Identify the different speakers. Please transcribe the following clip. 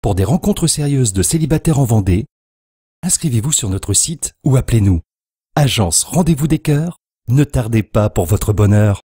Speaker 1: Pour des rencontres sérieuses de célibataires en Vendée, inscrivez-vous sur notre site ou appelez-nous. Agence Rendez-vous des Cœurs, ne tardez pas pour votre bonheur.